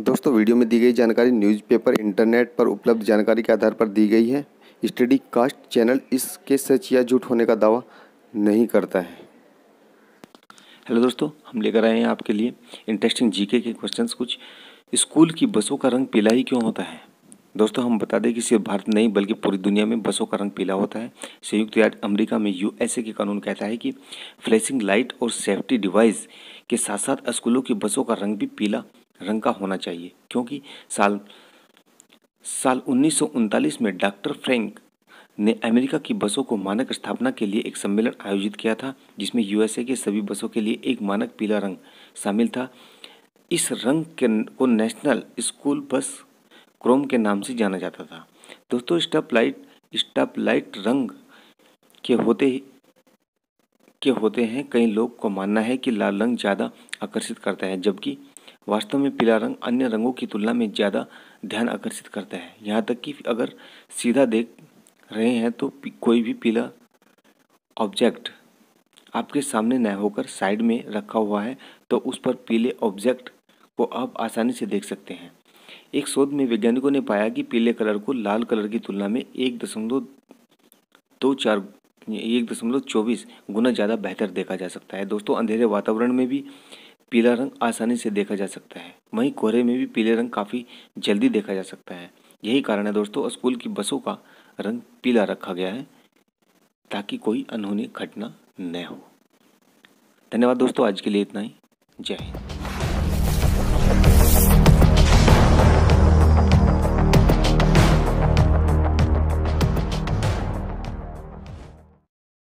दोस्तों वीडियो में दी गई जानकारी न्यूज़पेपर इंटरनेट पर उपलब्ध जानकारी के आधार पर दी गई है स्टडी कास्ट चैनल इसके सच या झूठ होने का दावा नहीं करता है हेलो दोस्तों हम लेकर आए हैं आपके लिए इंटरेस्टिंग जीके के क्वेश्चंस कुछ स्कूल की बसों का रंग पीला ही क्यों होता है दोस्तों हम बता दें कि सिर्फ भारत नहीं बल्कि पूरी दुनिया में बसों का रंग पीला होता है संयुक्त राज्य अमेरिका में यूएसए के कानून कहता है कि फ्लैशिंग लाइट और सेफ्टी डिवाइस के साथ साथ स्कूलों की बसों का रंग भी पीला रंग का होना चाहिए क्योंकि साल साल उन्नीस में डॉक्टर फ्रैंक ने अमेरिका की बसों को मानक स्थापना के लिए एक सम्मेलन आयोजित किया था जिसमें यूएसए के सभी बसों के लिए एक मानक पीला रंग शामिल था इस रंग के को नेशनल स्कूल बस क्रोम के नाम से जाना जाता था दोस्तों स्टॉप लाइट स्टॉप लाइट रंग के होते के होते हैं कई लोग को मानना है कि लाल रंग ज़्यादा आकर्षित करता है जबकि वास्तव में पीला रंग अन्य रंगों की तुलना में ज़्यादा ध्यान आकर्षित करता है यहाँ तक कि अगर सीधा देख रहे हैं तो कोई भी पीला ऑब्जेक्ट आपके सामने न होकर साइड में रखा हुआ है तो उस पर पीले ऑब्जेक्ट को आप आसानी से देख सकते हैं एक शोध में वैज्ञानिकों ने पाया कि पीले कलर को लाल कलर की तुलना में एक दशमलव दो चार एक दशमलव चौबीस गुना ज़्यादा बेहतर देखा जा सकता है दोस्तों अंधेरे वातावरण में भी पीला रंग आसानी से देखा जा सकता है वहीं कोहरे में भी पीले रंग काफ़ी जल्दी देखा जा सकता है यही कारण है दोस्तों स्कूल की बसों का रंग पीला रखा गया है ताकि कोई अनहोनी घटना न हो धन्यवाद दोस्तों आज के लिए इतना ही जय हिंद